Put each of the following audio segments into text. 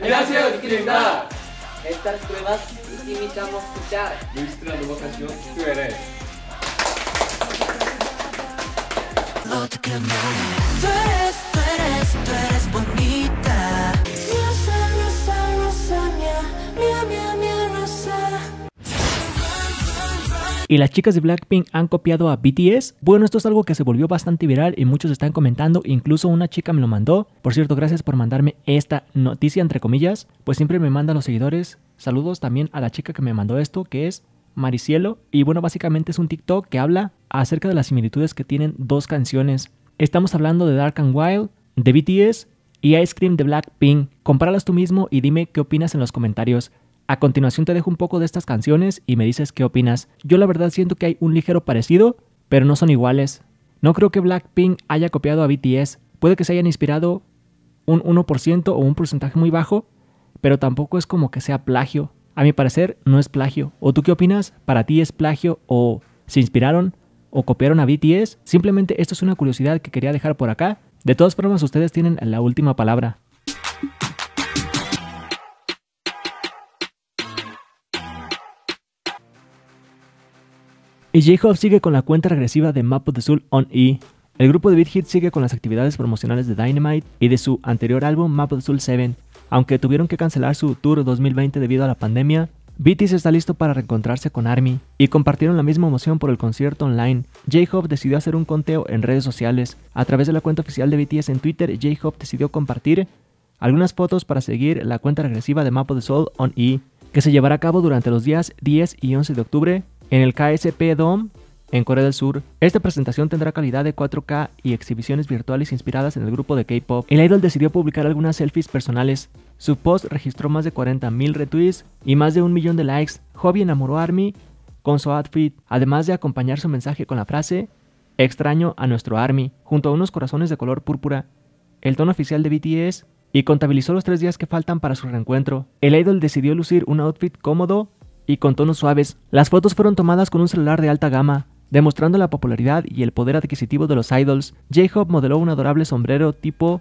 Gracias, gracias, Estas pruebas te invitamos a escuchar nuestra nueva Tú eres. y las chicas de Blackpink han copiado a BTS. Bueno, esto es algo que se volvió bastante viral y muchos están comentando, incluso una chica me lo mandó. Por cierto, gracias por mandarme esta noticia entre comillas, pues siempre me mandan los seguidores. Saludos también a la chica que me mandó esto, que es Maricielo. Y bueno, básicamente es un TikTok que habla acerca de las similitudes que tienen dos canciones. Estamos hablando de Dark and Wild, de BTS y Ice Cream de Blackpink. Compáralas tú mismo y dime qué opinas en los comentarios. A continuación te dejo un poco de estas canciones y me dices qué opinas. Yo la verdad siento que hay un ligero parecido, pero no son iguales. No creo que Blackpink haya copiado a BTS. Puede que se hayan inspirado un 1% o un porcentaje muy bajo, pero tampoco es como que sea plagio. A mi parecer no es plagio. ¿O tú qué opinas? ¿Para ti es plagio o se inspiraron o copiaron a BTS? Simplemente esto es una curiosidad que quería dejar por acá. De todas formas, ustedes tienen la última palabra. Y J-Hope sigue con la cuenta regresiva de Map of the Soul on E. El grupo de Beat sigue con las actividades promocionales de Dynamite y de su anterior álbum Map of the Soul 7. Aunque tuvieron que cancelar su tour 2020 debido a la pandemia, BTS está listo para reencontrarse con ARMY y compartieron la misma emoción por el concierto online. J-Hope decidió hacer un conteo en redes sociales. A través de la cuenta oficial de BTS en Twitter, J-Hope decidió compartir algunas fotos para seguir la cuenta regresiva de Map of the Soul on E, que se llevará a cabo durante los días 10 y 11 de octubre en el KSP Dome, en Corea del Sur, esta presentación tendrá calidad de 4K y exhibiciones virtuales inspiradas en el grupo de K-pop. El idol decidió publicar algunas selfies personales. Su post registró más de 40.000 retweets y más de un millón de likes. Hobby enamoró a Army con su outfit, además de acompañar su mensaje con la frase Extraño a nuestro Army, junto a unos corazones de color púrpura. El tono oficial de BTS y contabilizó los tres días que faltan para su reencuentro. El idol decidió lucir un outfit cómodo y con tonos suaves, las fotos fueron tomadas con un celular de alta gama. Demostrando la popularidad y el poder adquisitivo de los idols, J-Hope modeló un adorable sombrero tipo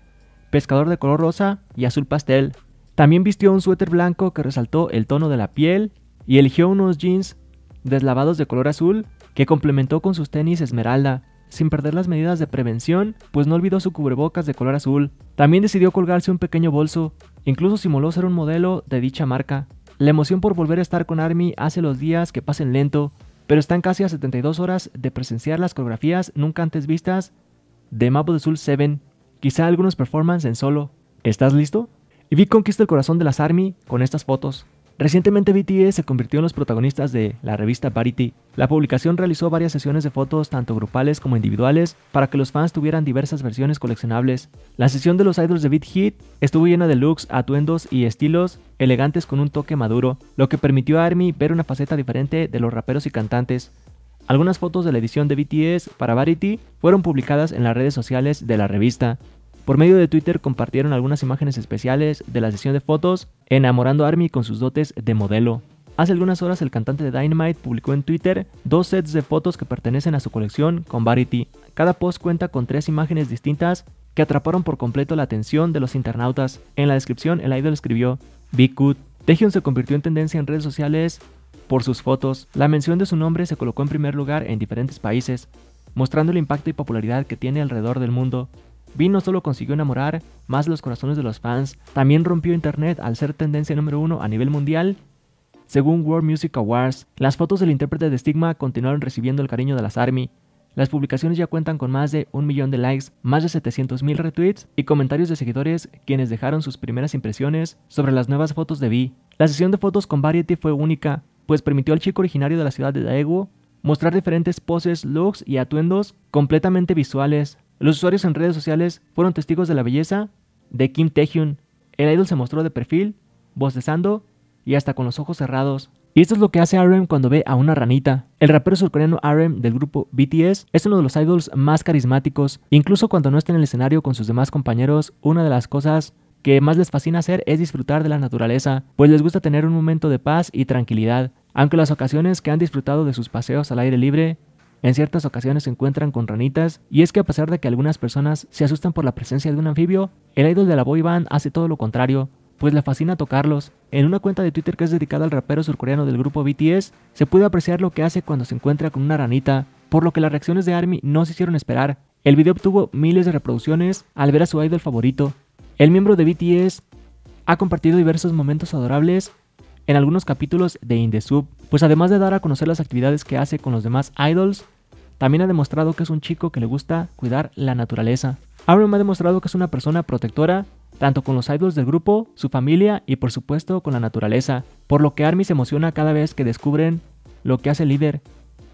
pescador de color rosa y azul pastel. También vistió un suéter blanco que resaltó el tono de la piel y eligió unos jeans deslavados de color azul que complementó con sus tenis esmeralda sin perder las medidas de prevención, pues no olvidó su cubrebocas de color azul. También decidió colgarse un pequeño bolso, incluso simuló ser un modelo de dicha marca. La emoción por volver a estar con Army hace los días que pasen lento, pero están casi a 72 horas de presenciar las coreografías nunca antes vistas de de Soul 7, quizá algunos performances en solo. ¿Estás listo? Y vi conquista el corazón de las Army con estas fotos. Recientemente BTS se convirtió en los protagonistas de la revista Parity. La publicación realizó varias sesiones de fotos tanto grupales como individuales para que los fans tuvieran diversas versiones coleccionables. La sesión de los idols de Beat Hit estuvo llena de looks, atuendos y estilos elegantes con un toque maduro, lo que permitió a ARMY ver una faceta diferente de los raperos y cantantes. Algunas fotos de la edición de BTS para Variety fueron publicadas en las redes sociales de la revista. Por medio de Twitter compartieron algunas imágenes especiales de la sesión de fotos, enamorando a Army con sus dotes de modelo. Hace algunas horas el cantante de Dynamite publicó en Twitter dos sets de fotos que pertenecen a su colección con Variety. Cada post cuenta con tres imágenes distintas que atraparon por completo la atención de los internautas. En la descripción, el idol escribió, Be good. se convirtió en tendencia en redes sociales por sus fotos. La mención de su nombre se colocó en primer lugar en diferentes países, mostrando el impacto y popularidad que tiene alrededor del mundo. Vin no solo consiguió enamorar más los corazones de los fans, también rompió internet al ser tendencia número uno a nivel mundial. Según World Music Awards, las fotos del intérprete de Stigma continuaron recibiendo el cariño de las ARMY. Las publicaciones ya cuentan con más de un millón de likes, más de 700 mil retweets y comentarios de seguidores quienes dejaron sus primeras impresiones sobre las nuevas fotos de V. La sesión de fotos con Variety fue única, pues permitió al chico originario de la ciudad de Daegu mostrar diferentes poses, looks y atuendos completamente visuales, los usuarios en redes sociales fueron testigos de la belleza de Kim Taehyun. El idol se mostró de perfil, bostezando y hasta con los ojos cerrados. Y esto es lo que hace RM cuando ve a una ranita. El rapero surcoreano RM del grupo BTS es uno de los idols más carismáticos. Incluso cuando no está en el escenario con sus demás compañeros, una de las cosas que más les fascina hacer es disfrutar de la naturaleza, pues les gusta tener un momento de paz y tranquilidad. Aunque las ocasiones que han disfrutado de sus paseos al aire libre en ciertas ocasiones se encuentran con ranitas, y es que a pesar de que algunas personas se asustan por la presencia de un anfibio, el idol de la boy band hace todo lo contrario, pues le fascina tocarlos. En una cuenta de Twitter que es dedicada al rapero surcoreano del grupo BTS, se puede apreciar lo que hace cuando se encuentra con una ranita, por lo que las reacciones de ARMY no se hicieron esperar. El video obtuvo miles de reproducciones al ver a su idol favorito. El miembro de BTS ha compartido diversos momentos adorables en algunos capítulos de In The Sub, pues además de dar a conocer las actividades que hace con los demás idols, también ha demostrado que es un chico que le gusta cuidar la naturaleza. me ha demostrado que es una persona protectora, tanto con los idols del grupo, su familia y por supuesto con la naturaleza, por lo que Army se emociona cada vez que descubren lo que hace el líder,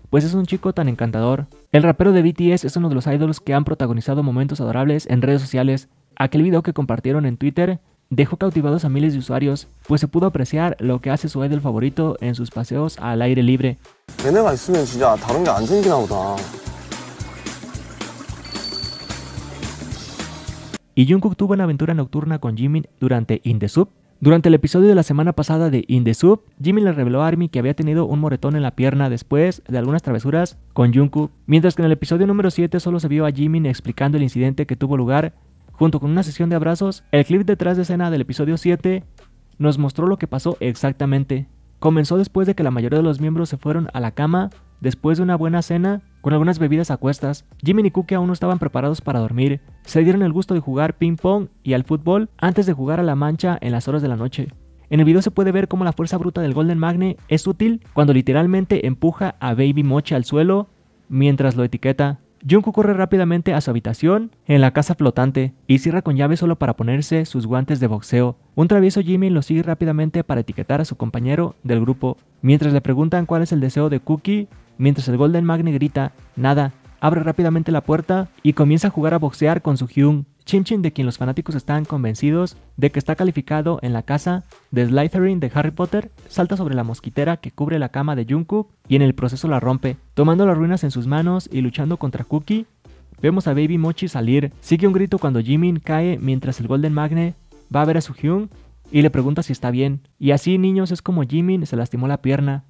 pues es un chico tan encantador. El rapero de BTS es uno de los idols que han protagonizado momentos adorables en redes sociales. Aquel video que compartieron en Twitter Dejó cautivados a miles de usuarios, pues se pudo apreciar lo que hace su idol favorito en sus paseos al aire libre. Y Jungkook tuvo una aventura nocturna con Jimin durante In The Sub. Durante el episodio de la semana pasada de In The Sub, Jimin le reveló a Army que había tenido un moretón en la pierna después de algunas travesuras con Jungkook, mientras que en el episodio número 7 solo se vio a Jimin explicando el incidente que tuvo lugar Junto con una sesión de abrazos, el clip detrás de escena del episodio 7 nos mostró lo que pasó exactamente. Comenzó después de que la mayoría de los miembros se fueron a la cama, después de una buena cena, con algunas bebidas a cuestas. Jimmy y Cookie aún no estaban preparados para dormir. Se dieron el gusto de jugar ping pong y al fútbol antes de jugar a la mancha en las horas de la noche. En el video se puede ver cómo la fuerza bruta del Golden Magne es útil cuando literalmente empuja a Baby Mocha al suelo mientras lo etiqueta. Junko corre rápidamente a su habitación en la casa flotante y cierra con llave solo para ponerse sus guantes de boxeo. Un travieso Jimmy lo sigue rápidamente para etiquetar a su compañero del grupo. Mientras le preguntan cuál es el deseo de Cookie, mientras el Golden Magne grita, nada, abre rápidamente la puerta y comienza a jugar a boxear con su Hyun. Chim de quien los fanáticos están convencidos de que está calificado en la casa de Slytherin de Harry Potter, salta sobre la mosquitera que cubre la cama de Jungkook y en el proceso la rompe, tomando las ruinas en sus manos y luchando contra Cookie. Vemos a Baby Mochi salir, sigue un grito cuando Jimin cae mientras el Golden Magne va a ver a Suhyun y le pregunta si está bien. Y así, niños, es como Jimin se lastimó la pierna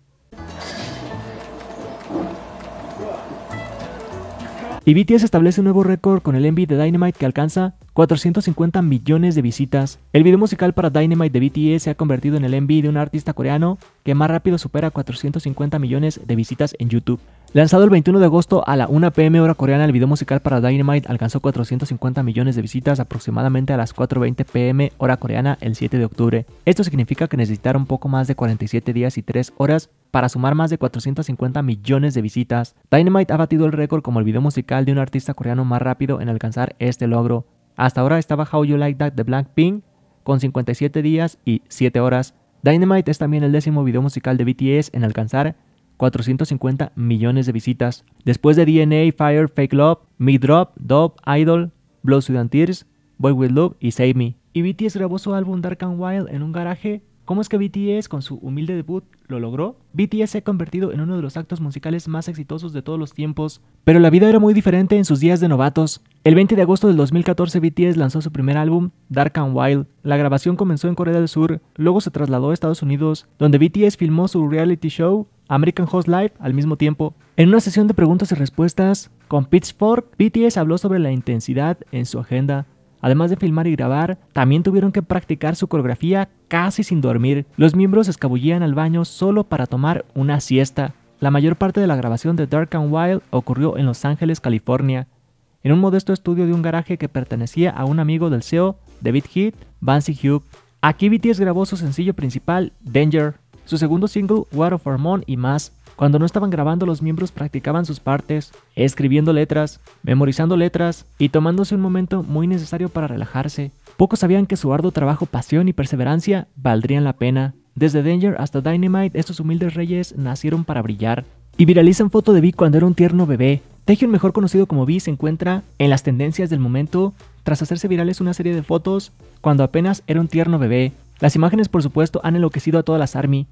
Y BTS establece un nuevo récord con el MV de Dynamite que alcanza 450 millones de visitas, el video musical para Dynamite de BTS se ha convertido en el MV de un artista coreano que más rápido supera 450 millones de visitas en YouTube. Lanzado el 21 de agosto a la 1 pm hora coreana, el video musical para Dynamite alcanzó 450 millones de visitas aproximadamente a las 4.20 pm hora coreana el 7 de octubre. Esto significa que necesitaron poco más de 47 días y 3 horas para sumar más de 450 millones de visitas. Dynamite ha batido el récord como el video musical de un artista coreano más rápido en alcanzar este logro. Hasta ahora estaba How You Like That de Blackpink con 57 días y 7 horas. Dynamite es también el décimo video musical de BTS en alcanzar 450 millones de visitas. Después de DNA, Fire, Fake Love, Me Drop, Dope, Idol, Blood Sweat and Tears, Boy With Love y Save Me. Y BTS grabó su álbum Dark and Wild en un garaje ¿Cómo es que BTS con su humilde debut lo logró? BTS se ha convertido en uno de los actos musicales más exitosos de todos los tiempos, pero la vida era muy diferente en sus días de novatos. El 20 de agosto del 2014 BTS lanzó su primer álbum, Dark and Wild. La grabación comenzó en Corea del Sur, luego se trasladó a Estados Unidos, donde BTS filmó su reality show American Host Live al mismo tiempo. En una sesión de preguntas y respuestas con Pitchfork, BTS habló sobre la intensidad en su agenda, Además de filmar y grabar, también tuvieron que practicar su coreografía casi sin dormir. Los miembros escabullían al baño solo para tomar una siesta. La mayor parte de la grabación de Dark and Wild ocurrió en Los Ángeles, California, en un modesto estudio de un garaje que pertenecía a un amigo del CEO, David Heath, Bancy Hugh. Aquí BTS grabó su sencillo principal, Danger, su segundo single, War of Hormone y más. Cuando no estaban grabando, los miembros practicaban sus partes, escribiendo letras, memorizando letras y tomándose un momento muy necesario para relajarse. Pocos sabían que su arduo trabajo, pasión y perseverancia valdrían la pena. Desde Danger hasta Dynamite, estos humildes reyes nacieron para brillar. Y viralizan foto de Vi cuando era un tierno bebé. Taehyun, mejor conocido como Vi, se encuentra en las tendencias del momento tras hacerse virales una serie de fotos cuando apenas era un tierno bebé. Las imágenes, por supuesto, han enloquecido a todas las ARMY,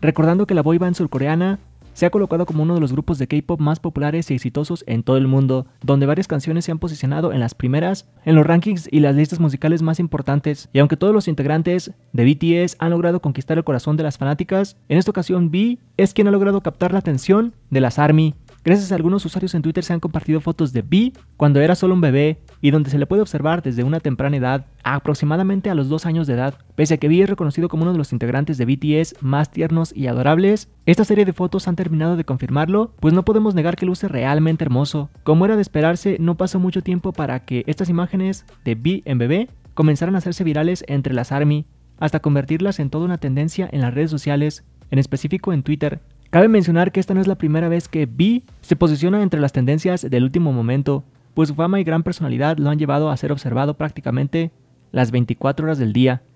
recordando que la boy en surcoreana se ha colocado como uno de los grupos de K-pop más populares y exitosos en todo el mundo, donde varias canciones se han posicionado en las primeras, en los rankings y las listas musicales más importantes. Y aunque todos los integrantes de BTS han logrado conquistar el corazón de las fanáticas, en esta ocasión V es quien ha logrado captar la atención de las ARMY. Gracias a algunos usuarios en Twitter se han compartido fotos de B cuando era solo un bebé y donde se le puede observar desde una temprana edad, aproximadamente a los dos años de edad. Pese a que Vi es reconocido como uno de los integrantes de BTS más tiernos y adorables, esta serie de fotos han terminado de confirmarlo, pues no podemos negar que luce realmente hermoso. Como era de esperarse, no pasó mucho tiempo para que estas imágenes de Bee en bebé comenzaran a hacerse virales entre las ARMY, hasta convertirlas en toda una tendencia en las redes sociales, en específico en Twitter, Cabe mencionar que esta no es la primera vez que B se posiciona entre las tendencias del último momento pues su fama y gran personalidad lo han llevado a ser observado prácticamente las 24 horas del día